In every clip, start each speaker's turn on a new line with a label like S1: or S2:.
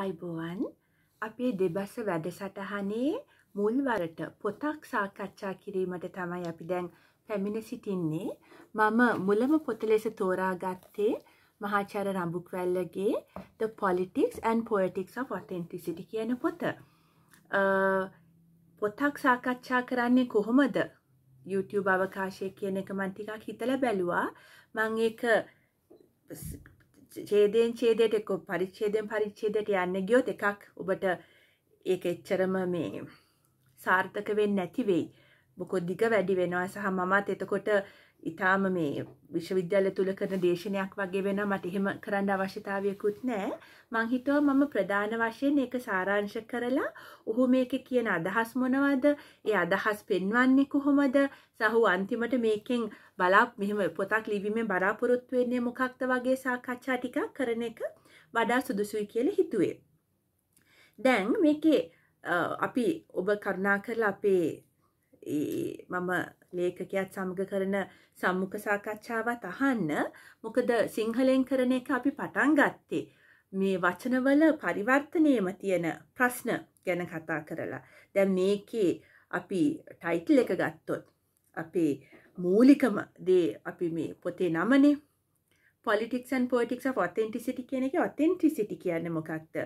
S1: අයිබෝවන් අපේ දෙබස වැඩසටහනේ මුල්වරට පොතක් සාකච්ඡා කිරීමට තමයි අපි දැන් පැමිණ සිටින්නේ මම මුලම පොත ලෙස තෝරාගත්තේ මහාචාර රම්බුක්වැල්ලගේ The Politics and Poetics of Authenticity කියන පොත පොතක් සාකච්ඡා කරන්නේ කොහොමද YouTube අවකාශය කියන එක මන්ටිකක් හිතල බැලුවා මං ඒක ඡේදයෙන් ඡේදයට එක්ක පරිච්ඡේදයෙන් පරිච්ඡේදයට යන්න ගියොත් එකක් ඔබට ඒක එච්චරම මේ සාර්ථක වෙන්නේ නැති වෙයි. මොකද දිග වැඩි වෙනවා සහ මමත් එතකොට ඉතාම මේ විශ්වවිද්‍යාල තුල කරන දේශනයක් වගේ වෙනවා මට එහෙම කරන්න අවශ්‍යතාවයකුත් නැහැ මං හිතුවා මම ප්‍රධාන වශයෙන් ඒක සාරාංශ කරලා ඔහු මේකේ කියන අදහස් මොනවද ඒ අදහස් පෙන්වන්නේ කොහොමද සහු අන්තිමට මේකෙන් බලා මෙහෙම පොතක් ලිවීමෙන් බලාපොරොත්තු වෙන්නේ මොකක්ද වගේ සාකච්ඡා ටිකක් කරන එක වඩා සුදුසුයි කියලා හිතුවේ දැන් මේකේ අපි ඔබ කරුණා කරලා අපේ මම ලේඛකයාත් සමග කරන සම්මුඛ සාකච්ඡාවත් අහන්න. මොකද සිංහලෙන් කරන එක අපි පටන් ගත්තේ මේ වචනවල පරිවර්තනයේම තියෙන ප්‍රශ්න ගැන කතා කරලා. දැන් මේකේ අපි ටයිටල් එක ගත්තොත් අපේ මූලිකම දේ අපි මේ පොතේ නමනේ පොලිටික්සන් පෝටික්ස් ඔත්තෙන්ටිසිටි කියන එක ඔත්තෙන්ටිසිටි කියන්න මොකක්ද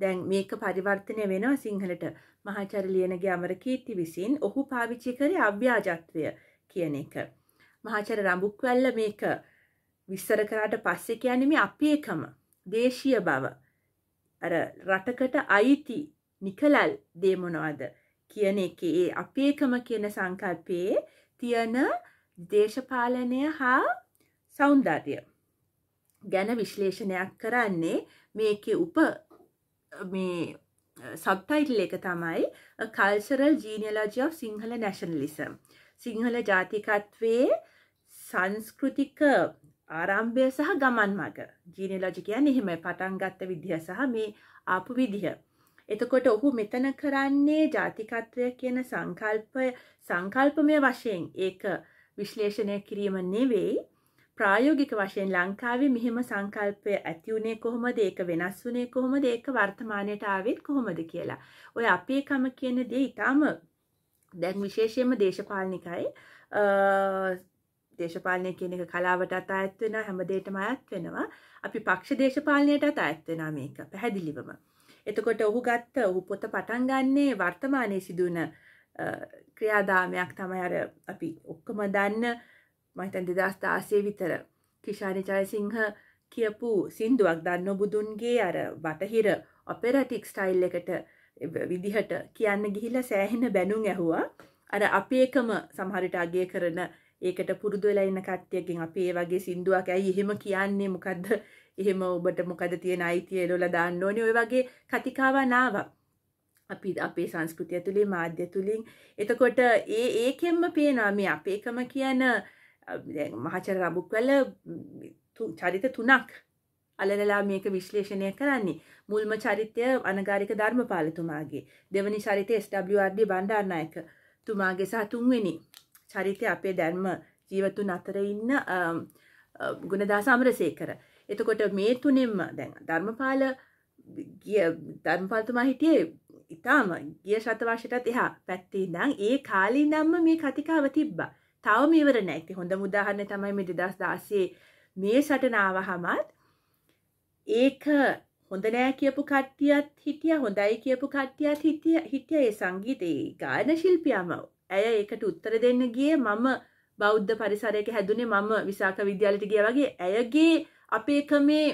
S1: දැන් මේක පරිවර්තනය වෙනවා සිංහලට මහාචර ලියනගේ අමරකීර්ති විසින් ඔහු පාවිච්චි කරේ අභ්‍යාජත්වය කියන එක. මහාචර රඹුක්වැල්ල මේක විස්තර කරාට පස්සේ කියන්නේ මේ අපි එකම දේශීය බව අර රටකට අයිති නිකලල් දේ මොනවද කියන එකේ ඒ අපි එකම කියන සංකල්පයේ තියෙන දේශපාලනය හා සෞන්දර්යය ගැන විශ්ලේෂණයක් කරන්නේ මේක උප මේ සබ්ටයිටල් එක තමයි කල්සරල් ජීනියලජි of සිංහල නැශනලිසම් සිංහල ජාතිකත්වයේ සංස්කෘතික ආරම්භය සහ ගමන් මග ජීනියලොජි කියන් එහෙම පටන්ගත්ත විදිහ සහ මේ ආපු විදිහ. එතකොට ඔහු මෙතන කරන්නේ ජාතිකත්වය කියන සංකල්පය සංකල්පමය වශයෙන් ඒක විශ්ලේෂණය කිරීම නෙවෙයි ප්‍රායෝගික වශයෙන් ලංකාවේ මෙහෙම සංකල්පය ඇති වුණේ කොහොමද ඒක වෙනස් වුණේ කොහොමද ඒක වර්තමානයට ආවෙත් කොහොමද කියලා. ඔය අපේ කම කියන දේ ඊටම දැන් විශේෂයෙන්ම දේශපාලනිකයි දේශපාලනය කියන එක කලාවටත් අයත් වෙන හැමදේටම අයත් වෙනවා. අපි පක්ෂ දේශපාලනයටත් අයත් වෙනවා මේක පැහැදිලිවම. එතකොට ඔහු ගත්ත ඔහු පොත පටන් ගන්නේ වර්තමානයේ සිදුවන ක්‍රියාදාමයක් තමයි අර අපි ඔක්කොම දන්න මහිතන් දෙදස් තාසය විතර කිෂානි ජයසිංහ කියපු සින්දුවක් දන්න බුදුන්ගේ අර බටහිර ඔපෙරටික් ස්ටයිල් එකට විදිහට කියන්න ගිහිල සෑහෙන බැනුම් ඇහුවා අර අපේකම සමහරිට අගේ කරන ඒකට පුරුදු වෙලා ඉන්න කට්ටියකින් අපි ඒ වගේ සින්දුවක් ඇයි එහෙම කියන්නේ මොකද්ද එහෙම ඔබට මොකද තියෙන අයිතිය එළවලා දාන්න ඕනේ ඔය වගේ කතිකාවන් ආවා අපි අපේ සංස්කෘතිය තුලින් මාධ්‍ය තුලින් එතකොට ඒ ඒකෙන්ම පේනවා මේ අපේකම කියන මහචර රබුක්වල චරිත තුනක් අලලලා මේක විශ්ලේෂණය කරන්නේ මුල්ම චරිතය අනගාරික ධර්මපාලතුමාගේ දෙවනි චරිතය ස්ඩ්ඩ බණ්ඩාර්නායක තුමාගේ සහ තුන්වෙනි චරිතය අපේ ධර්ම ජීවතුන් අතර ඉන්න ගුණදා සමරසේකර. එතකොට මේ තුනෙන්ම දැන් ධර්මපාල ධර්මපාලතුමා හිටියේ ඉතාම ගිය ශතවර්ෂයටත් එහා පැත්තේ ඉඳන් ඒ කාලේ ඉඳන්ම මේ කතිකාව තිබ්බා. තවම ඉවර නැහැ. ඉතින් හොඳම උදාහරණය තමයි මේ 2016 මේ සටනාව හමත් ඒක හොඳ නෑ කියපු කට්ටියත් හිටිය හොඳයි කියපු කට්ටියත් හිටිය හිටිය ඒ සංගීතයේ ගායන ශිල්පියාම ඇය ඒකට උත්තර දෙන්න ගිය මම බෞද්ධ පරිසරයක හැදුනේ මම විසාක විද්‍යාලයට ගිය වගේ ඇයගේ අපේකමේ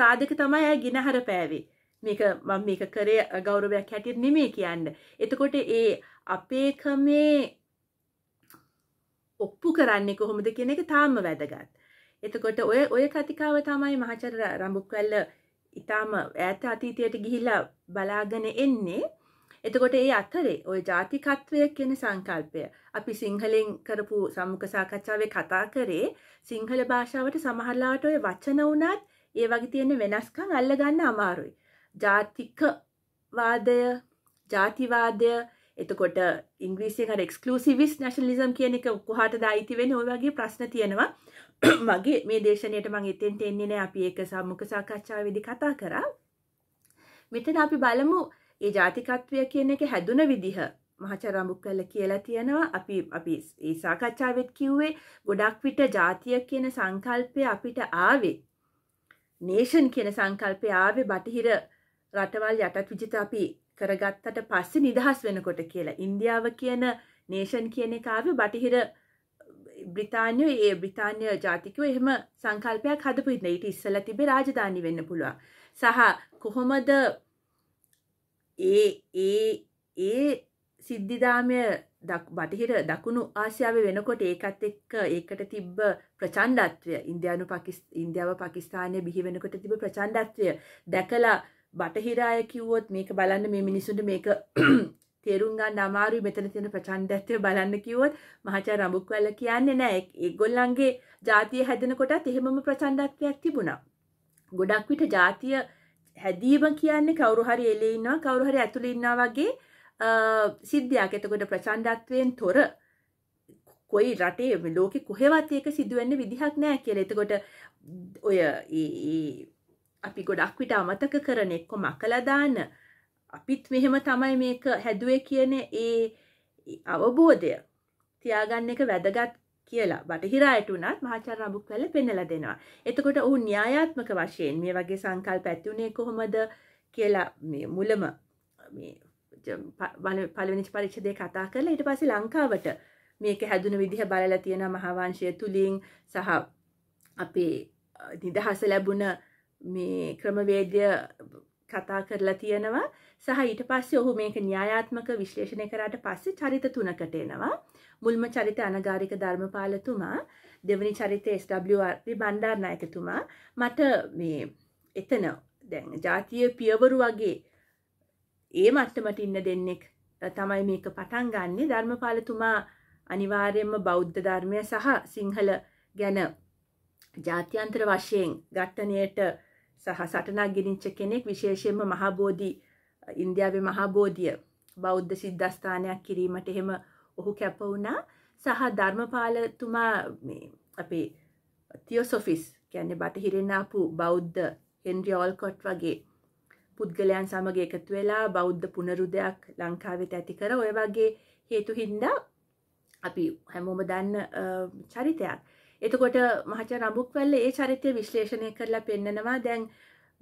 S1: සාධක තමයි ඇය ගිනහර පෑවේ මේක මම මේක කරේ ගෞරවයක් හැටියට නෙමෙයි කියන්න. එතකොට ඒ අපේකමේ ඔප්පු කරන්නේ කොහොමද කියන එක තාම වැදගත්. එතකොට ඔය ඔය කතිකාව තමයි මහාචාර්ය රඹුක්වැල්ල ඊටාම ඈත අතීතයට ගිහිලා බලාගෙන එන්නේ. එතකොට ඒ අතරේ ওই ජාතිකත්වය කියන සංකල්පය අපි සිංහලෙන් කරපු සම්මුඛ සාකච්ඡාවේ කතා කරේ සිංහල භාෂාවට සමහරලාට ওই වචන උනත් ඒ වගේ තියෙන වෙනස්කම් අල්ලගන්න අමාරුයි. ජාතික වාදය, ජාතිවාදය එතකොට ඉංග්‍රීසිය හර එක්ස්කලූසිවිස් නැශනලිසම් කියන එක කොහට දයිති වෙන ඔයගේ ප්‍රශ්න තියෙනවා මගේ මේ දේශනයට මං එතෙන්ට එන්නේ නෑ අපි ඒක සම්මුඛ සාකච්ඡාවේදී කතා කරා මෙතන අපි බලමු ඒ ජාතිකත්වය කියන එක හැදුන විදිහ මහාචාර්ය අමුක්කල්ල කියලා තියෙනවා අපි අපි ඒ සාකච්ඡාවෙත් කිව්වේ ගොඩක් විට ජාතිය කියන සංකල්පය අපිට ආවේ නේෂන් කියන සංකල්පය ආවේ බටහිර රටවල් යටත් විජිත අපි කරගත්තට පස්සේ නිදහස් වෙනකොට කියලා. ඉන්දියාව කියන නේෂන් කියන එකාවේ බටහිර බ්‍රිතාන්‍ය ඒ බ්‍රිතාන්‍ය ජාතිකව එහෙම සංකල්පයක් හදපු ඉන්න ඊට ඉස්සල තිබේ රාජධානි වෙන්න පුළුවන් සහ කොහොමද ඒ ඒ ඒ සිද්ධිධාමය බටහිර දකුණු ආසියාව වෙනකොට ඒකත් එක්ක ඒකට තිබ්බ ප්‍රචණ්ඩත්වය ඉන්දයානු පකිස් ඉන්දියාව පකිස්ානය බිහි වෙනකොට තිබ ප්‍රචණ්ඩත්වය දැකලා බටහිර අය කිව්වොත් මේක බලන්න මේ මිනිසුන්ට මේක තේරුම් ගන්න අමාරුයි මෙතන තියෙන ප්‍රචණ්ඩත්වය බලන්න කිව්වොත් මහාචාර්ය රඹුක්වැල්ල කියන්නේ නෑ ඒගොල්ලන්ගේ ජාතිය හැදෙනකොටත් එහෙමම ප්‍රචණ්ඩත්වයක් තිබුණා. ගොඩක් විට ජාතිය හැදීම කියන්නේ කවුරු හරි එළේ ඉන්නවා කවුරු හරි ඇතුළේ ඉන්නවා වගේ සිද්ධියක්. එතකොට ප්‍රචණ්ඩත්වයෙන් තොර කොයි රටේ ලෝකෙ කොහෙවත් ඒක සිදුවෙන්න විදිහක් නෑ කියලා. එතකොට ඔය අපි ගොඩක් විට අමතක කරන එක්කො මකලදාන්න අපිත් මෙහෙම තමයි මේක හැදුවේ කියන ඒ අවබෝධය තියාගන්න එක වැදගත් කියලා බටහිර අයට උනත් මහාචාර්ය රබුක්වැල පෙන්වලා දෙනවා. එතකොට ඔහු න්‍යායාත්මක වශයෙන් මේ වගේ සංකල්ප ඇති උනේ කොහොමද කියලා මේ මුලම මේ පළවෙනි පරිච්ඡේදයේ කතා කරලා ඊට පස්සේ ලංකාවට මේක හැදුන විදිහ බලලා තියෙනවා මහාවංශය තුලින් සහ අපේ නිදහස ලැබුණ මේ ක්‍රමවේදය කතා කරලා තියෙනවා සහ ඊට පස්සේ ඔහු මේක න්‍යායාත්මක විශ්ලේෂණය කරාට පස්සේ චරිත තුනකට එනවා මුල්ම චරිත අනගාരിക ධර්මපාලතුමා දෙවනි චරිතය SWR බණ්ඩාරනායකතුමා මට මේ එතන දැන් ජාතිය පියවරු වගේ ඒ මට්ටමට ඉන්න දෙන්නෙක් තමයි මේක පටන් ගන්නේ ධර්මපාලතුමා අනිවාර්යයෙන්ම බෞද්ධ ධර්මය සහ සිංහල ගැන ජාත්‍යන්තර වශයෙන් ඝට්ටනයට සහ සටනක් ගෙනිච්ච කෙනෙක් විශේෂයෙන්ම මහබෝධි ඉන්දියාවේ මහබෝධිය බෞද්ධ සිද්ධස්ථානයක් කිරීමට එහෙම ඔහු කැප වුණා සහ ධර්මපාලතුමා අපේ තියෝසොෆිස් කියන්නේ බටහිරෙන්ආපු බෞද්ධ හෙන්ඩ්‍රිය ඔල්කොට් වගේ පුද්ගලයන් සමග එකතු වෙලා බෞද්ධ පුනරුදයක් ලංකාවෙත ඇති කර ඔය වගේ හේතු හින්දා අපි හැමෝම දන්න චරිතයක් එතකොට මහචාර්ය රඹුක්වැල්ල ඒ චරිතය විශ්ලේෂණය කරලා පෙන්නනවා දැන්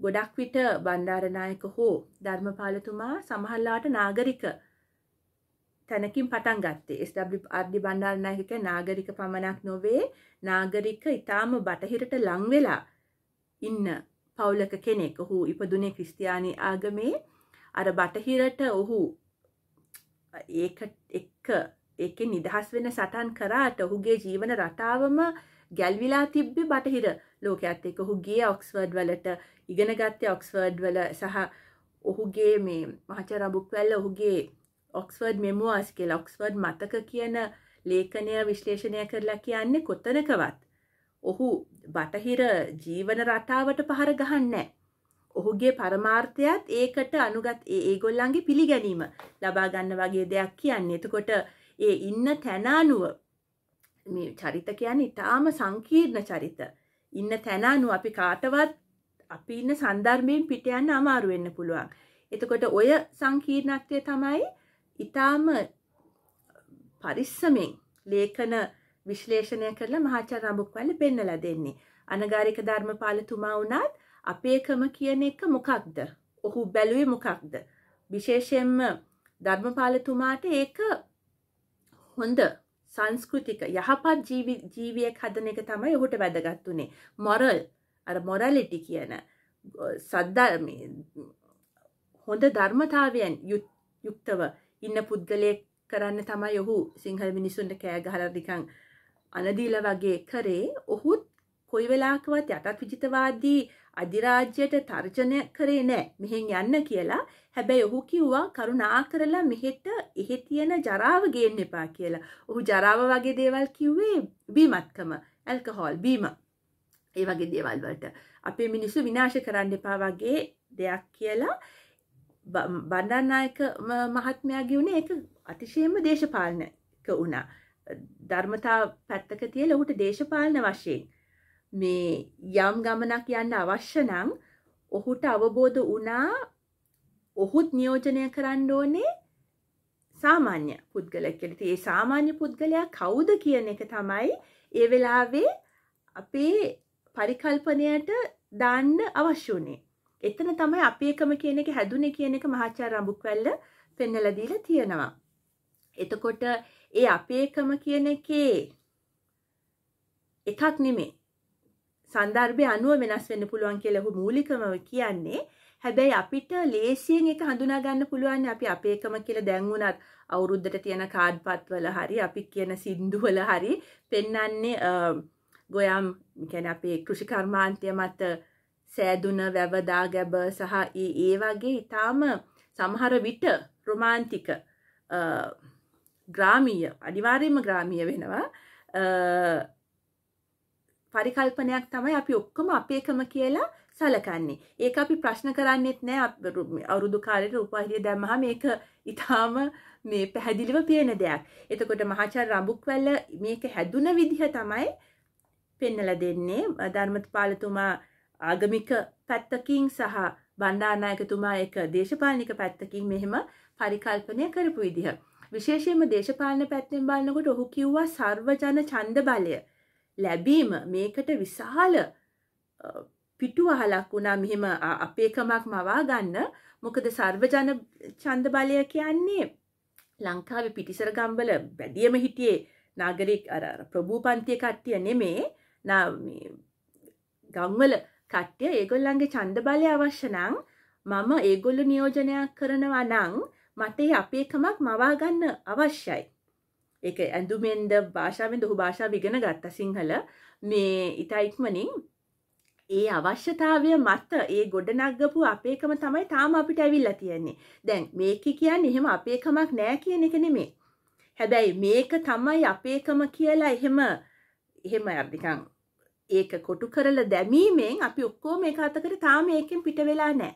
S1: ගොඩක් විට බණ්ඩාරනායක හෝ ධර්මපාලතුමා සමහරලාට නාගරික තැනකින් පටන් ගත්තේ SWRD බණ්ඩාරනායක නාගරික පමණක් නොවේ නාගරික ඊටාම බටහිරට ලං වෙලා ඉන්න පවුලක කෙනෙක් ඔහු ඉපදුනේ ක්‍රිස්තියානි ආගමේ අර බටහිරට ඔහු ඒකට එක්ක ඒකෙන් නිදහස් වෙන සටන් කරාට ඔහුගේ ජීවන රටාවම ගැල්විලා තිබ්බේ බටහිර ලෝකයේත් එක්ක ඔහු ගියේ ඔක්ස්ෆර්ඩ් වලට ඉගෙන ගත්තේ ඔක්ස්ෆර්ඩ් වල සහ ඔහුගේ මේ මහාචාර්ය අබුක්වැල්ල ඔහුගේ ඔක්ස්ෆර්ඩ් මෙමුවාස් කියලා ඔක්ස්ෆර්ඩ් මතක කියන ලේඛනය විශ්ලේෂණය කරලා කියන්නේ කොතනකවත් ඔහු බටහිර ජීවන රටාවට පහර ගහන්නේ ඔහුගේ පරමාර්ථයත් ඒකට අනුගත් ඒගොල්ලන්ගේ පිළිගැනීම ලබා ගන්න වගේ දෙයක් කියන්නේ. එතකොට ඒ ඉන්න තැනානුව මේ චරිත කියන්නේ ඉතාම සංකීර්ණ චරිත ඉන්න තැනානු අපි කාටවත් අපි ඉන්න සන්ධර්මයෙන් පිටයන්න අමාරු වෙන්න පුළුවන්. එතකොට ඔය සංකීර්ණත්වය තමයි ඉතාම පරිස්සමෙන් ලේඛන විශ්ලේෂණය කරලා මහාචාර්ය රඹුක්වල්ල පෙන්නලා දෙන්නේ. අනගාരിക ධර්මපාලතුමා වුණත් අපේකම කියන එක මොකක්ද? ඔහු බැලුවේ මොකක්ද? විශේෂයෙන්ම ධර්මපාලතුමාට ඒක හොඳ සංස්කෘතික යහපත් ජීවියක් හදන එක තමයි ඔහුට වැදගත් වනේ මොරල් අර මොරලිටි කියන සද්ධ හොඳ ධර්මතාවයන් යුක්තව ඉන්න පුද්ගලයෙක් කරන්න තමයි ඔහු සිංහල මිනිසුන්ට කෑ ගහලදිකං අනදීල වගේ කරේ ඔහුත් කොයි වෙලාකවත් යටත් විජිතවාදී අධිරාජ්‍යයට තර්ජනය කරේ නෑ මෙහෙන් යන්න කියලා හැබැයි ඔහු කිව්වා කරුණා කරලා මෙහෙට එහෙ තියෙන ජරාව ගේන්න එපා කියලා. ඔහු ජරාව වගේ දේවල් කිව්වේ බීමත්කම, ඇල්කහොල් බීම. ඒ වගේ දේවල් වලට අපේ මිනිස්සු විනාශ කරන්න එපා වගේ දෙයක් කියලා බණ්ඩාරනායක මහත්මයාගේ උනේ ඒක අතිශයම දේශපාලනක වුණා. ධර්මතා පැත්තක තියලා ඔහුට දේශපාලන වශයෙන් මේ යම් ගමනක් යන්න අවශ්‍ය නම් ඔහුට අවබෝධ වුණා ඔහුත් නියෝජනය කරන්න ඕනේ සාමාන්‍ය පුද්ගලෙක් කියලා. ඒ සාමාන්‍ය පුද්ගලයා කවුද කියන එක තමයි ඒ වෙලාවේ අපේ පරිකල්පනයට දාන්න අවශ්‍ය වුණේ. එතන තමයි අපි එකම කියන එක හැදුනේ කියන එක මහාචාර්ය රඹුක්වැල්ල පෙන්වලා දීලා තියෙනවා. එතකොට ඒ අපේකම කියන එකේ එකක් නෙමෙයි සන්දර්භය අනුව වෙනස් වෙන්න පුළුවන් කියලා ඔහු මූලිකම කියන්නේ. හැබැයි අපිට ලේසියෙන් ඒක හඳුනා ගන්න පුළුවන් අපි අපේකම කියලා දැන් වුණත් අවුරුද්දට තියෙන කාඩ්පත් වල හරි අපි කියන සින්දු වල හරි පෙන්වන්නේ ගොයම් කියන්නේ අපේ කෘෂිකර්මාන්තය මත සෑදුන වැවදා ගැබ සහ ඒ වගේ ඊටාම සමහර විට රොමාන්ටික ග්‍රාමීය අනිවාර්යයෙන්ම ග්‍රාමීය වෙනවා පරිකල්පනයක් තමයි අපි ඔක්කොම අපේකම කියලා සලකන්නේ. ඒක අපි ප්‍රශ්න කරන්නෙත් නෑ අවුරුදු කාලේ රූපවාහිනිය දැම්මහම මේක ඊටාම මේ පැහැදිලිව පේන දෙයක්. එතකොට මහාචාර්ය රඹුක්වැල්ල මේක හැදුන විදිහ තමයි පෙන්වලා දෙන්නේ. ධර්මපාලතුමා ආගමික පැත්තකින් සහ බණ්ඩාරනායකතුමා එක දේශපාලනික පැත්තකින් මෙහෙම පරිකල්පනය කරපු විදිහ. විශේෂයෙන්ම දේශපාලන පැත්තෙන් බලනකොට ඔහු කිව්වා සර්වජන ඡන්ද බලය. ලැබීම මේකට විශාල පිටුවහලක් වුණා මෙහෙම අපේකමක් මවා ගන්න මොකද සර්වජන ඡන්ද බලය කියන්නේ ලංකාවේ පිටිසර ගම්වල වැඩියම හිටියේ නාගරික අර ප්‍රභූ පන්තිය කට්ටිය නෙමේ නා ගම්වල කට්ටිය ඒගොල්ලන්ගේ ඡන්ද බලය අවශ්‍ය නම් මම ඒගොල්ලෝ නියෝජනය කරනවා නම් මට අපේකමක් මවා ගන්න අවශ්‍යයි ඒක ඇඳුමෙන්ද භාෂාවෙන් ඔහු භාෂාව ඉගෙන ගත්ත සිංහල මේ ඉතා ඉක්මනින් ඒ අවශ්‍යතාවය මත ඒ ගොඩනක්ගපු අපේකම තමයි තාම අපිට ඇවිල්ලා තියෙන්නේ දැන් මේක කියන්න එහෙම අපේකමක් නෑ කියන එක නෙමේ හැබැයි මේක තමයි අපේකම කියලා එහෙම එහෙම අර්ධිකං ඒක කොටු කරලා දැමීමෙන් අපි ඔක්කෝ මේ අතකට තාම ඒකෙන් පිට වෙලා නෑ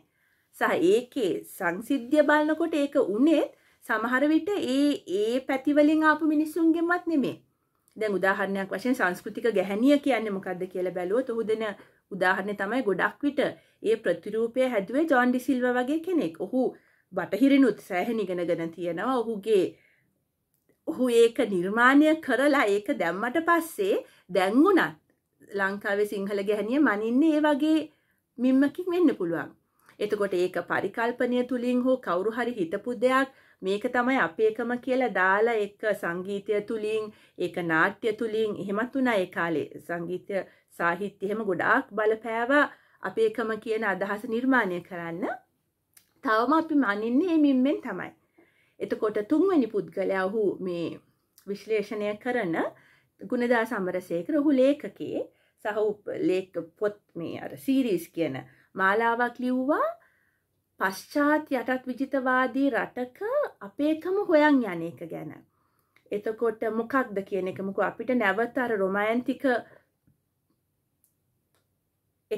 S1: සහ ඒකේ සංසිද්ධිය බලනකොට ඒක උනේත් සමහර විට ඒ ඒ පැතිවලින් ආපු මිනිස්සුන්ගෙන්වත් නෙමේ. දැන් උදාහරණයක් වශයෙන් සංස්කෘතික ගැහැණිය කියන්නේ මොකද්ද කියලා බැලුවොත් ඔහු දෙන උදාහරණය තමයි ගොඩක් විට ඒ ප්‍රතිරූපය හැදුවේ ජොන් ඩිසිල්වා වගේ කෙනෙක්. ඔහු බටහිරිනුත් සෑහෙන ඉගෙනගෙන තියෙනවා. ඔහුගේ ඔහු ඒක නිර්මාණය කරලා ඒක දැම්මට පස්සේ දැන් වුණත් ලංකාවේ සිංහල ගැහණිය මනින්නේ ඒ වගේ මිම්මකින් වෙන්න පුළුවන්. එතකොට ඒක පරිකල්පනය තුලින් හෝ කවුරු හරි හිතපු දෙයක් මේක තමයි අපි එකම කියලා දාලා එක සංගීතය තුලින් ඒක නාට්‍ය තුලින් එහෙමත් වුණා ඒ කාලේ සංගීතය සාහිත්‍ය එහෙම ගොඩාක් බලපෑවා අපි එකම කියන අදහස නිර්මාණය කරන්න තවම අපි මනින්නේ මේ මිම්මෙන් තමයි එතකොට තුන්වැනි පුද්ගලයා ඔහු මේ විශ්ලේෂණය කරන ගුණදා සමරසේකර ඔහු ලේඛකේ සහ ලේඛ පොත් මේ අර සීරීස් කියන මාලාවක් ලිව්වා පශ්චාත් යටත් විජිතවාදී රටක අපේකම හොයන් යන එක ගැන. එතකොට මොකක්ද කියන එක මොකු අපිට නැවතර රොමයන්තික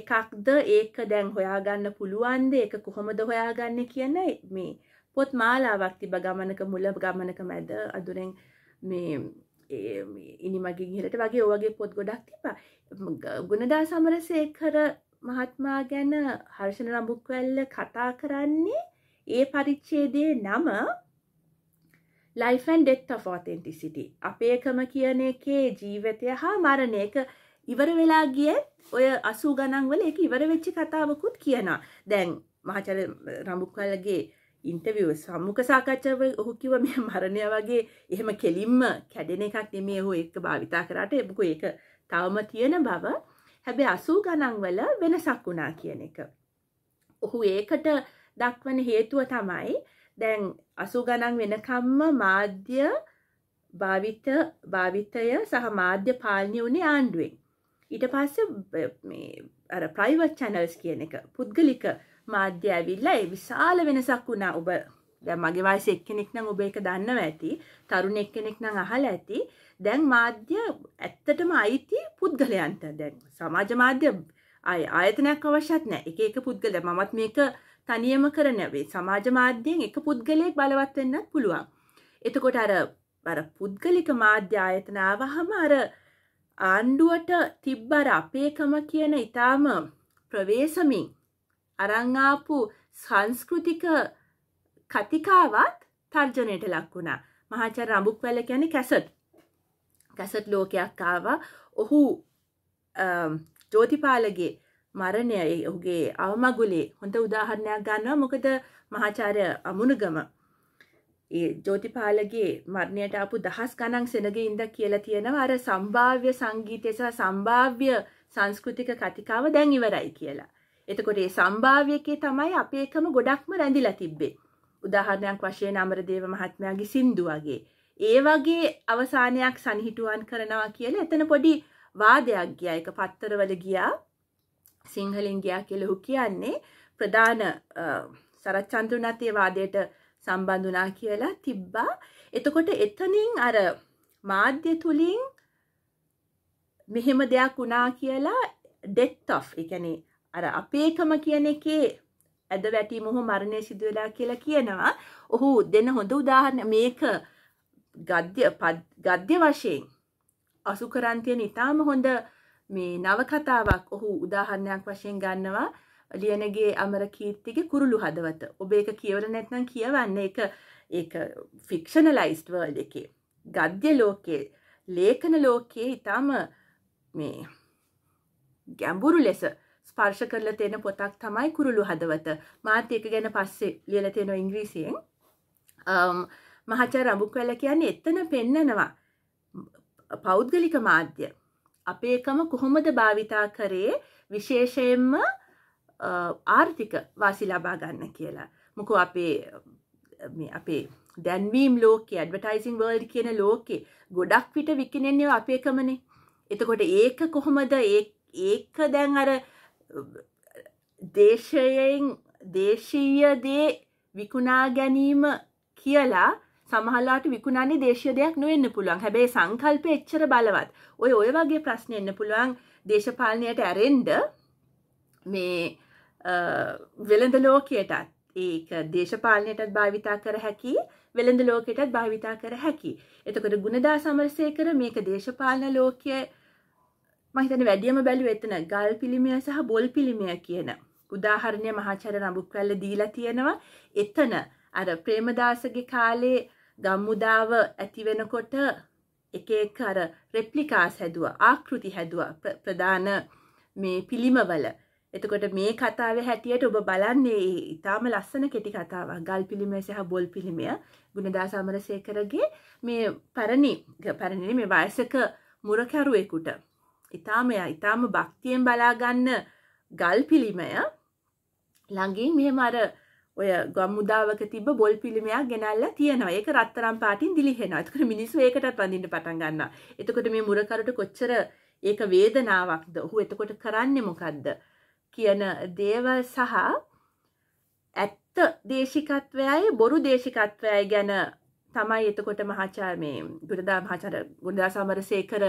S1: එකක්ද ඒක දැන් හොයාගන්න පුළුවන්ද ඒක කොහොමද හොයාගන්න කියන මේ පොත් මාලාවක් තිබ ගමනක මුල ගමනක මැද අදුරෙන් මේ ඉනිමගින් හිලට වගේ ඔවගේ පොත් ගොඩක් තිබ ගුණදා සමරසේකර මහත්මා ගැන හර්ෂණ රඹුක්වැල්ල කතා කරන්නේ ඒ පරිච්ඡේදයේ නම life and death of authenticity අපේකම කියන එකේ ජීවිතය හා මරණය එක ඉවර වෙලා ගියත් ඔය 80 ගණන් වල ඒක ඉවර වෙච්ච කතාවකුත් කියනවා දැන් මහාචාර්ය රඹුක්වැල්ලගේ ඉන්ටවිව් සම්මුඛ සාකච්ඡාව ඔහු කිව්ව මේ මරණය වගේ එහෙම කෙලින්ම කැඩෙන එකක් නෙමෙයි ඔහු ඒක භාවිතා කරාට ඒක තවම තියෙන බව හැබැයි 80 ගණන්වල වෙනසක් වුණා කියන එක. ඔහු ඒකට දක්වන හේතුව තමයි දැන් 80 ගණන් වෙනකම්ම මාධ්‍ය භාවිත භාවිතය සහ මාධ්‍ය පාලනය වුණේ ආණ්ඩුවෙන්. ඊට පස්සේ මේ අර ප්‍රයිවට් channels කියන එක පුද්ගලික මාධ්‍ය ඇවිල්ලා ඒ විශාල වෙනසක් වුණා ඔබ දැන් මගේ වයසේ එක්කෙනෙක් නම් ඔබ ඒක දන්නව ඇති තරුණ එක්කෙනෙක් නම් අහලා ඇති දැන් මාධ්‍ය ඇත්තටම අයිති පුද්ගලයන්ට දැන් සමාජ මාධ්‍ය ආයතනයක් අවශ්‍යත් නැහැ එක එක පුද්ගලයා මමත් මේක තනියම කරන සමාජ මාධ්‍යයෙන් එක පුද්ගලයෙක් බලවත් වෙන්නත් පුළුවන් එතකොට අර අර පුද්ගලික මාධ්‍ය ආයතන ආවහම අර ආණ්ඩුවට තිබ්බර අපේකම කියන ඊටාම ප්‍රවේශමින් අරන් ආපු සංස්කෘතික කතිකාවත් තර්ජනයට ලක් වුණා මහාචාර්ය රඹුක්වැල්ල කියන්නේ කැසට් කැසට් ලෝකයක් ආවා ඔහු ජෝතිපාලගේ මරණය ඔහුගේ අවමගුලේ හොඳ උදාහරණයක් ගන්නවා මොකද මහාචාර්ය අමුණුගම ඒ ජෝතිපාලගේ මරණයට ආපු දහස් ගණන් සෙනග ඉඳ කියලා තියෙනවා අර සම්භාව්‍ය සංගීතය සහ සම්භාව්‍ය සංස්කෘතික කතිකාව දැන් ඉවරයි කියලා. එතකොට මේ සම්භාව්‍යකේ තමයි අපේ එකම ගොඩක්ම රැඳිලා තිබ්බේ. උදාහරණයක් වශයෙන් අමරදේව මහත්මයාගේ සින්දු වගේ. ඒ වගේ අවසානයක් සනිහිටුවන් කරනවා කියලා එතන පොඩි වාදයක් ගියා. ඒක පත්තරවල ගියා. සිංහලෙන් ගියා කියලා ඔහු කියන්නේ ප්‍රධාන සරත් චන්ද්‍රනාත් ඒ වාදයට සම්බන්ධ වුණා කියලා තිබ්බා. එතකොට එතනින් අර මාධ්‍ය තුලින් මෙහෙම දෙයක් වුණා කියලා death of ඒ කියන්නේ අර අපේකම කියන එකේ ඇද වැටීම ඔහු මරණය සිදු වෙලා කියලා කියනවා. ඔහු දෙන හොඳ උදාහරණ මේක ගද්‍ය ගද්‍ය වශයෙන් අසුකරන් තියෙන ඊටාම හොඳ මේ නවකතාවක් ඔහු උදාහරණයක් වශයෙන් ගන්නවා ලියනගේ අමරකීර්තිගේ කුරුළු හදවත. ඔබ ඒක කියවලා නැත්නම් කියවන්න. ඒක ඒක ෆික්ෂනලයිස්ඩ් වර්ල්ඩ් එකේ. ගද්‍ය ලෝකයේ ලේඛන ලෝකයේ ඊටාම මේ ගැඹුරු ලෙස ස්පර්ශ කරලා තියෙන පොතක් තමයි කුරුළු හදවත. මාත් ඒක ගැන පස්සේ ලියලා තියෙනවා ඉංග්‍රීසියෙන්. මහාචාර්ය අඹුක්වැල්ල කියන්නේ එතන පෙන්නනවා පෞද්ගලික මාධ්‍ය. අපේ එකම කොහොමද භාවිතා කරේ විශේෂයෙන්ම ආර්ථික වාසි ලබා ගන්න කියලා. මොකෝ අපේ අපේ දැන්වීම් ලෝකේ ඇඩ්වර්ටයිසිං වර්ල්ඩ් කියන ලෝකේ ගොඩක් විට විකිනෙන්නේ අපේ එකමනේ. එතකොට ඒක කොහොමද ඒක දැන් අර දේශයෙන් දේශීය දේ විකුණා ගැනීම කියලා සමහලාට විකුණන්නේ දේශය දෙයක් නොවෙන්න පුළුවන් හැබැයි සංකල්පය එච්චර බලවත් ඔය ඔය වගේ ප්‍රශ්න එන්න පුළුවන් දේශපාලනයට ඇරෙන්ඩ මේ වෙළඳ ලෝකයටත් ඒ දේශපාලනයටත් භාවිතා කර හැකි වෙළඳ ලෝකෙටත් භාවිතා කර හැකි එතකොට ගුණදා සමරසය කර මේක දේශපාලන ලෝකය මහිතන වැඩියම බැලු එතන ගල් පිළිමය සහ බොල් පිළිමය කියන උදාහරණය මහාචාර්ය රඹුක්වැල්ල දීලා තියෙනවා එතන අර ප්‍රේමදාසගේ කාලේ ගම්මුදාව ඇති වෙනකොට එක එක අර රෙප්ලිකාස් හැදුවා ආකෘති හැදුවා ප්‍රධාන මේ පිළිමවල එතකොට මේ කතාවේ හැටියට ඔබ බලන්නේ ඉතාම ලස්සන කෙටි කතාවක් ගල් පිළිමය සහ බොල් පිළිමය ගුණදා සමරසේකරගේ මේ පැරණි පැරණි මේ වයසක මුරකරුවෙකුට ඉතාම ඉතාම භක්තියෙන් බලාගන්න ගල් පිළිමය ළඟින් මෙහම අර ඔය ගම්මුදාවක තිබ බොල් පිළිමයක් ගෙනල්ලා තියෙනවා ඒක රත්තරම් පාටින් දිලිහෙනවා එතකොට මිනිස්සු ඒකට පඳින්න පටන් ගන්නවා එතකොට මේ මුරකරුට කොච්චර ඒක වේදනාවක්ද ඔහු එතකොට කරන්නේ මොකද්ද කියන දේවල් සහ ඇත්ත දේශිකත්වයයි බොරු දේශිකත්වයයි ගැන තමයි එතකොට මහාචා මේ ගුණදා මහාචාර ගුණදා සමරසේකර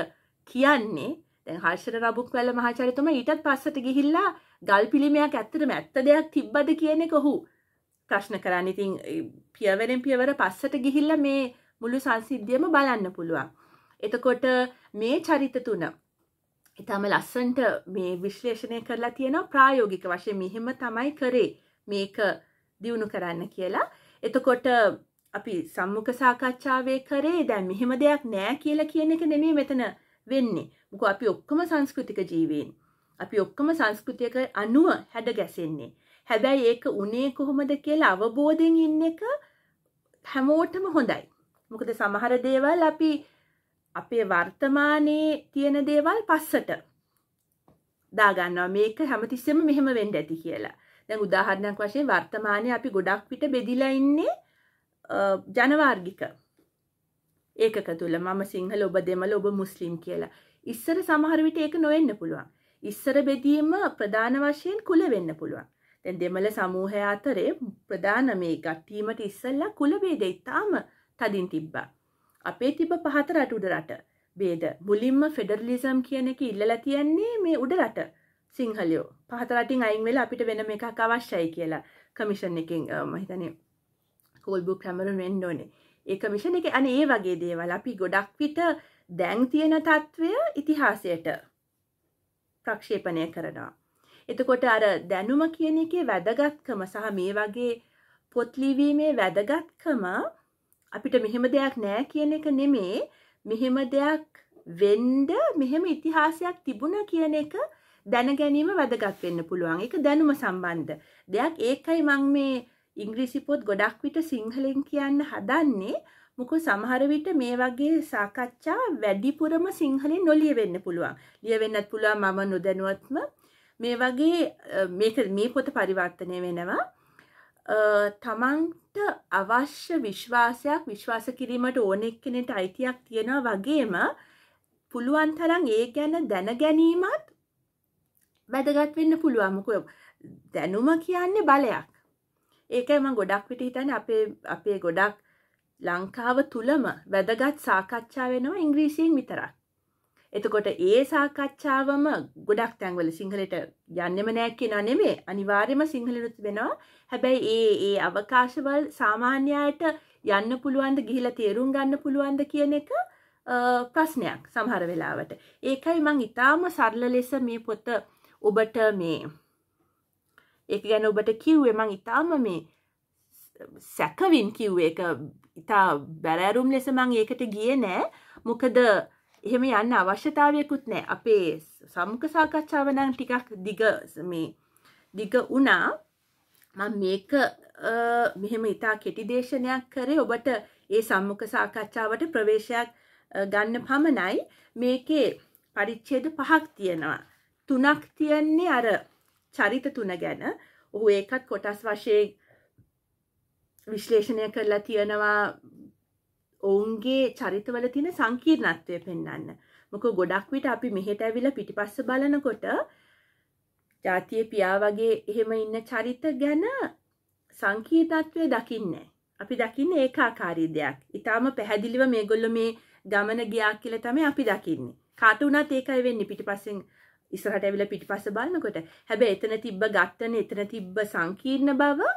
S1: කියන්නේ දැන් හර්ෂර රබුක්වැල්ල මහාචාර්යතුමා ඊටත් පස්සට ගිහිල්ලා ගල් පිළිමයක් ඇත්තටම ඇත්ත දෙයක් තිබ්බද කියන එක ඔහු ප්‍රශ්න කරන්න. ඉතින් පියවරෙන් පියවර පස්සට ගිහිල්ලා මේ මුළු සංසිද්ධියම බලන්න පුළුවන්. එතකොට මේ චරිත තුන ඉතාම ලස්සන්ට මේ විශ්ලේෂණය කරලා තියෙනවා ප්‍රායෝගික වශයෙන් මෙහෙම තමයි කරේ මේක දියුණු කරන්න කියලා. එතකොට අපි සම්මුඛ සාකච්ඡාවේ කරේ දැන් මෙහෙම දෙයක් නෑ කියලා කියන එක නෙමෙයි මෙතන වෙන්නේ. මොකෝ අපි ඔක්කොම සංස්කෘතික ජීවීන්. අපි ඔක්කොම සංස්කෘතියක අනුව හැඩ ගැසෙන්නේ. හැබැයි ඒක උනේ කොහොමද කියලා අවබෝධයෙන් ඉන්න එක හැමෝටම හොඳයි. මොකද සමහර දේවල් අපි අපේ වර්තමානයේ තියෙන දේවල් පස්සට දාගන්නවා මේක හැමතිස්සෙම මෙහෙම වෙන්න ඇති කියලා. දැන් උදාහරණයක් වශයෙන් වර්තමානයේ අපි ගොඩක් විට බෙදිලා ඉන්නේ ජනවාර්ගික ඒකක තුල මම සිංහල ඔබ දෙමළ ඔබ මුස්ලිම් කියලා. ඉස්සර සමහර විට ඒක නොවෙන්න පුළුවන්. ඉස්සර බෙදීම ප්‍රධාන වශයෙන් කුල වෙන්න පුළුවන්. දැන් දෙමළ සමූහය අතරේ ප්‍රධාන මේ ගැටීමට ඉස්සෙල්ලා කුල ભેදෙ ඉතාම තදින් තිබ්බා. අපේ තිබ්බ පහත රට උඩ රට ભેද. මුලින්ම ෆෙඩරලිසම් කියන එක ඉල්ලලා තියන්නේ මේ උඩ රට සිංහලයෝ. පහත රටින් අයින් වෙලා අපිට වෙනම එකක් අවශ්‍යයි කියලා කමිෂන් එකෙන් මම හිතන්නේ කෝල්බු ක්‍රමරුන් වෙන්න ඕනේ. ඒ කමිෂන් එක අනේ ඒ වගේ දේවල් අපි ගොඩක් විට දැන් තියෙන తත්වය ඉතිහාසයට ප්‍රක්ෂේපණය කරනවා. එතකොට අර දැනුම කියන එකේ වැදගත්කම සහ මේ වගේ පොත් ලිවීමේ වැදගත්කම අපිට මෙහෙම දෙයක් නෑ කියන එක නෙමේ මෙහෙම දෙයක් වෙන්න මෙහෙම ඉතිහාසයක් තිබුණා කියන එක දැන ගැනීම වැදගත් වෙන්න පුළුවන්. ඒක දැනුම සම්බන්ධ දෙයක්. ඒකයි මම මේ ඉංග්‍රීසි පොත් ගොඩක් විට සිංහලෙන් කියන්න හදන්නේ. මොකද සමහර විට මේ වගේ සාකච්ඡා වැඩිපුරම සිංහලෙන් නොලියවෙන්න පුළුවන්. ලියවෙන්නත් පුළුවන් මම නොදැනුවත්ම මේ වගේ මේක මේ පොත පරිවර්තනය වෙනවා. තමන්ට අවශ්‍ය විශ්වාසයක් විශ්වාස කිරීමට ඕන එක්කෙනෙට අයිතියක් තියෙනවා වගේම පුළුවන් තරම් ඒ ගැන දැන ගැනීමත් වැදගත් වෙන්න පුළුවන්. මොකද දැනුම කියන්නේ බලයක්. ඒකයි මම ගොඩක් විට හිතන්නේ අපේ අපේ ගොඩක් ලංකාව තුළම වැදගත් සාකච්ඡා වෙනවා ඉංග්‍රීසියෙන් විතරක්. එතකොට ඒ සාකච්ඡාවම ගොඩක් තැන්වල සිංහලට යන්නෙම නෑ කියෙන නෙමේ අනිවාර්යම සිංහලනුත් වෙනවා හැබැයි ඒ ඒ අවකාශවල් සාමාන්‍යයට යන්න පුළුවන්ද ගිහිල තේරුම් ගන්න පුළුවන්ද කියන එක ප්‍රශ්නයක් සමහර වෙලාවට ඒකයි මං ඉතාම සරල ලෙස මේ පොත ඔබට මේ ඒ ගැන ඔබට කිව්වේ මං ඉතාම මේ සැකවින් කිව් එක ඉතා බැරෑරුම් ලෙස මං ඒකට ගිය නෑ මොකද එහෙම යන්න අවශ්‍යතාවයකුත් නෑ අපේ සමුක සාකච්ඡාව නම් ටිකක් දිග මේ දිග වුණා මං මේක මෙහෙම ඉතා කෙටි දේශනයක් කරේ ඔබට ඒ සම්මුඛ සාකච්ඡාවට ප්‍රවේශයක් ගන්න පමණයි මේකේ පරිච්ඡේද පහක් තියෙනවා තුනක් තියෙන්නේ අර චරිත තුන ගැන ඔහු ඒකත් කොටස් වශයෙන් විශ්ලේෂණය කරලා තියෙනවා ඔවුන්ගේ චරිතවල තියෙන සංකීර්ණත්වය පෙන්වන්න. මොකෝ ගොඩක් විට අපි මෙහෙට ඇවිල්ලා පිටිපස්ස බලනකොට ජාතිය පියා වගේ එහෙම ඉන්න චරිත ගැන සංකීර්ණත්වය දකින්නේ. අපි දකින්නේ ඒකාකාරී දෙයක්. ඊටාම පැහැදිලිව මේගොල්ලෝ මේ ගමන ගියා කියලා තමයි අපි දකින්නේ. කාට උනත් ඒකයි වෙන්නේ පිටිපස්සෙන් ඉස්සරහට ඇවිල්ලා පිටිපස්ස බලනකොට. හැබැයි එතන තිබ්බ ඝට්ටන, එතන තිබ්බ සංකීර්ණ බව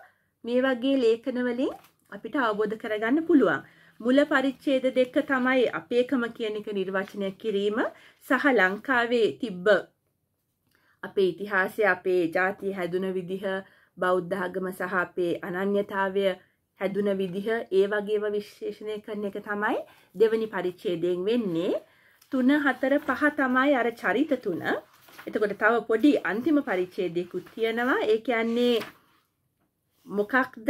S1: මේ වගේ ලේඛනවලින් අපිට අවබෝධ කරගන්න පුළුවන්. මුල පරිච්ඡේද දෙක තමයි අපේකම කියන එක නිර්වචනය කිරීම සහ ලංකාවේ තිබ්බ අපේ ඉතිහාසය අපේ ජාතිය හැදුන විදිහ බෞද්ධ ආගම සහ අපේ අනන්‍යතාවය හැදුන විදිහ ඒ වගේම විශේෂණය කරන එක තමයි දෙවනි පරිච්ඡේදයෙන් වෙන්නේ 3 4 5 තමයි අර චරිත තුන. එතකොට තව පොඩි අන්තිම පරිච්ඡේදයකුත් තියෙනවා. ඒ කියන්නේ මොකක්ද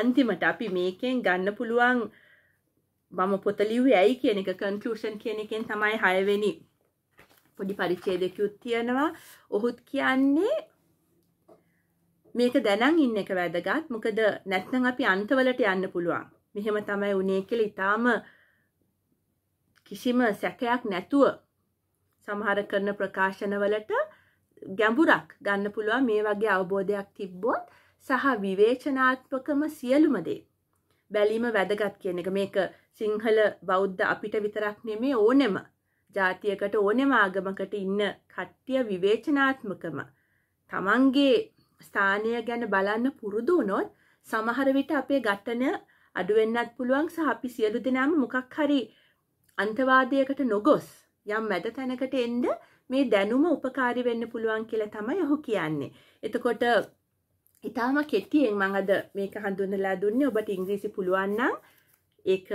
S1: අන්තිමට අපි මේකෙන් ගන්න පුළුවන් මම පොත ලිව්වේ ඇයි කියන එක කන්ක්ලූෂන් කියන එකෙන් තමයි හයවෙනි පොඩි පරිච්ඡේදයකුත් තියෙනවා. ඔහුත් කියන්නේ මේක දැනන් ඉන්න එක වැදගත්. මොකද නැත්නම් අපි අන්තවලට යන්න පුළුවන්. මෙහෙම තමයි උනේ කියලා ඊටාම කිසිම සැකයක් නැතුව සමහර කරන ප්‍රකාශනවලට ගැඹුරක් ගන්න පුළුවන් මේ වගේ අවබෝධයක් තිබ්බොත් සහ විවේචනාත්මකම සියලුම දේ. බැලීම වැදගත් කියන එක මේක සිංහල බෞද්ධ අපිට විතරක් නෙමේ ඕනෙම ජාතියකට ඕනෙම ආගමකට ඉන්න කට්ටිය විවේචනාත්මකම. තමන්ගේ ස්ථානය ගැන බලන්න පුරුදු වුණොත් සමහර විට අපේ ගටන අඩුවෙන්නත් පුළුවන් සහ අපි සියලු දෙනාම මොකක් හරි අන්තවාදයකට නොගොස් යම් මැද තැනකට එන්ඩ මේ දැනුම උපකාරි වෙන්න පුළුවන් කියලා තමයි ඔහු කියන්නේ. එතකොට ඉතාම කෙටියෙන් මං අද මේක හඳුන්වලා දුන්නේ ඔබට ඉංග්‍රීසි පුළුවන් නම් ඒක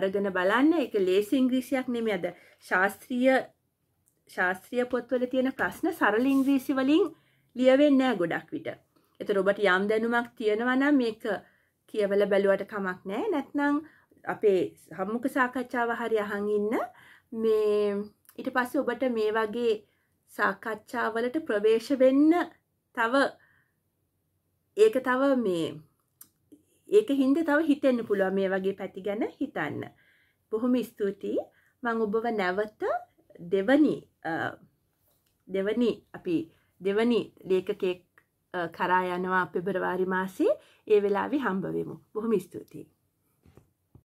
S1: අරගෙන බලන්න ඒක ලේසි ඉංග්‍රීසියක් නෙමෙයි අද ශාස්ත්‍රීය ශාස්ත්‍රීය පොත්වල තියෙන ප්‍රශ්න සරල ඉංග්‍රීසි වලින් ලියවෙන්නේ නැහැ ගොඩක් විට. ඒතර ඔබට යම් දැනුමක් තියෙනවා නම් මේක කියවලා බැලුවට කමක් නැහැ. නැත්නම් අපේ සම්මුඛ සාකච්ඡාව හරි අහන් ඉන්න මේ ඊට පස්සේ ඔබට මේ වගේ සාකච්ඡාවලට ප්‍රවේශ වෙන්න තව ඒක තව මේ ඒක හින්ද තව හිතෙන්න්න පුළුව මේ වගේ පැති ගැන හිතන්න. බොහොම ස්තුතියි මං ඔබව නැවත දෙවනි දෙවනි අපි දෙවනි ලේකකෙක් කරා යනවා පෙබරවාරි මාසේ ඒ වෙලාවි හම්බවෙමු බොහොම ස්තුතියි.